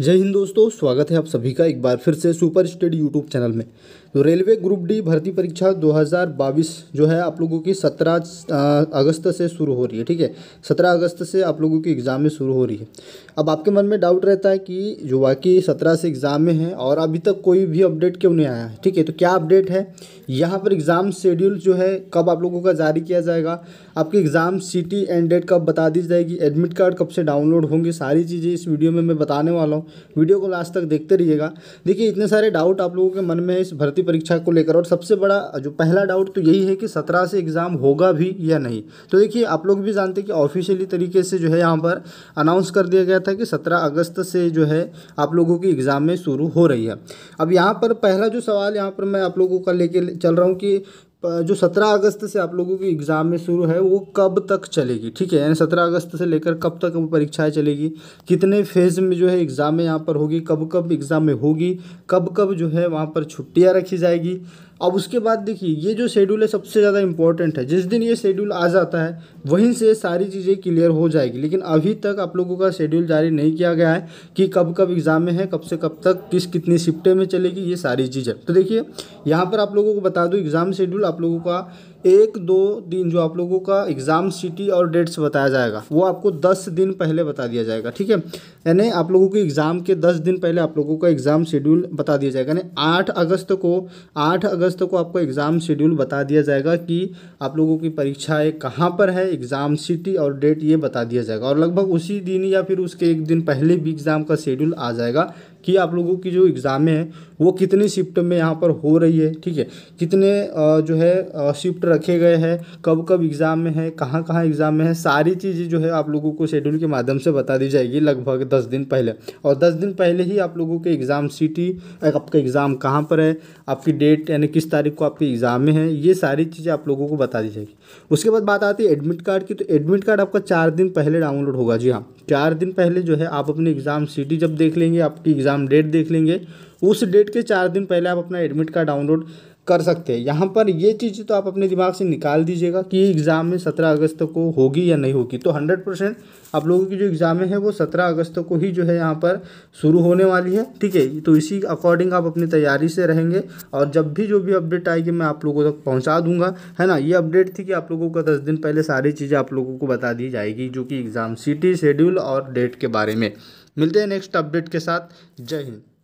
जय हिंद दोस्तों स्वागत है आप सभी का एक बार फिर से सुपर स्टडी यूट्यूब चैनल में तो रेलवे ग्रुप डी भर्ती परीक्षा 2022 जो है आप लोगों की 17 अगस्त से शुरू हो रही है ठीक है 17 अगस्त से आप लोगों की एग्ज़ाम में शुरू हो रही है अब आपके मन में डाउट रहता है कि जो बाकी 17 से एग्ज़ाम में है और अभी तक कोई भी अपडेट क्यों नहीं आया है ठीक है तो क्या अपडेट है यहाँ पर एग्ज़ाम शेड्यूल जो है कब आप लोगों का जारी किया जाएगा आपके एग्ज़ाम सिटी एंड डेट कब बता दी जाएगी एडमिट कार्ड कब से डाउनलोड होंगे सारी चीज़ें इस वीडियो में मैं बताने वाला हूँ वीडियो को लास्ट तक देखते रहिएगा देखिए इतने सारे डाउट आप लोगों के मन में इस भर्ती परीक्षा को लेकर और सबसे बड़ा जो पहला डाउट तो यही है कि सत्रह से एग्ज़ाम होगा भी या नहीं तो देखिए आप लोग भी जानते हैं कि ऑफिशियली तरीके से जो है यहाँ पर अनाउंस कर दिया गया था कि सत्रह अगस्त से जो है आप लोगों की एग्ज़ाम में शुरू हो रही है अब यहाँ पर पहला जो सवाल यहाँ पर मैं आप लोगों का लेके चल रहा हूँ कि जो सत्रह अगस्त से आप लोगों की एग्ज़ाम में शुरू है वो कब तक चलेगी ठीक है यानी सत्रह अगस्त से लेकर कब तक वो परीक्षाएं चलेगी कितने फेज़ में जो है एग्ज़ाम यहाँ पर होगी कब कब एग्ज़ाम में होगी कब कब जो है वहाँ पर छुट्टियाँ रखी जाएगी अब उसके बाद देखिए ये जो शेड्यूल है सबसे ज़्यादा इंपॉर्टेंट है जिस दिन ये शेड्यूल आ जाता है वहीं से सारी चीज़ें क्लियर हो जाएगी लेकिन अभी तक आप लोगों का शेड्यूल जारी नहीं किया गया है कि कब कब एग्ज़ाम में है कब से कब तक किस कितनी शिफ्टें में चलेगी ये सारी चीज़ें तो देखिए यहाँ पर आप लोगों को बता दूँ एग्ज़ाम शेड्यूल आप लोगों का एक दो दिन जो आप लोगों का एग्ज़ाम सिटी और डेट्स बताया जाएगा वो आपको दस दिन पहले बता दिया जाएगा ठीक है यानी आप लोगों के एग्ज़ाम के दस दिन पहले आप लोगों का एग्ज़ाम शेड्यूल बता दिया जाएगा यानी आठ अगस्त को आठ अगस्त को आपको एग्ज़ाम शेड्यूल बता दिया जाएगा कि आप लोगों की परीक्षाएँ कहाँ पर है एग्ज़ाम सिटी और डेट ये बता दिया जाएगा और लगभग उसी दिन या फिर उसके एक दिन पहले भी एग्ज़ाम का शेड्यूल आ जाएगा कि आप लोगों की जो एग्ज़ामें हैं वो कितने शिफ्ट में यहाँ पर हो रही है ठीक है कितने जो है शिफ्ट रखे गए हैं कब कब एग्ज़ाम में है कहाँ कहाँ एग्ज़ाम में है सारी चीज़ें जो है आप लोगों को शेड्यूल के माध्यम से बता दी जाएगी लगभग दस दिन पहले और दस दिन पहले ही आप लोगों के एग्ज़ाम सिटी आपका एग्ज़ाम कहाँ पर है आपकी डेट यानी किस तारीख को आपके एग्ज़ाम में है ये सारी चीज़ें आप लोगों को बता दी जाएगी उसके बाद बात आती है एडमिट कार्ड की तो एडमिट कार्ड आपका चार दिन पहले डाउनलोड होगा जी हाँ चार दिन पहले जो है आप अपनी एग्ज़ाम सिटी जब देख लेंगे आपकी एग्ज़ाम डेट देख लेंगे उस डेट के चार दिन पहले आप अपना एडमिट कार्ड डाउनलोड कर सकते हैं यहाँ पर ये चीज़ तो आप अपने दिमाग से निकाल दीजिएगा कि एग्ज़ाम में सत्रह अगस्त को होगी या नहीं होगी तो हंड्रेड परसेंट आप लोगों की जो एग्ज़ाम है वो सत्रह अगस्त को ही जो है यहाँ पर शुरू होने वाली है ठीक है तो इसी अकॉर्डिंग आप अपनी तैयारी से रहेंगे और जब भी जो भी अपडेट आएगी मैं आप लोगों तक पहुँचा दूंगा है ना ये अपडेट थी कि आप लोगों का दस दिन पहले सारी चीज़ें आप लोगों को बता दी जाएगी जो कि एग्ज़ाम सिटी शेड्यूल और डेट के बारे में मिलते हैं नेक्स्ट अपडेट के साथ जय हिंद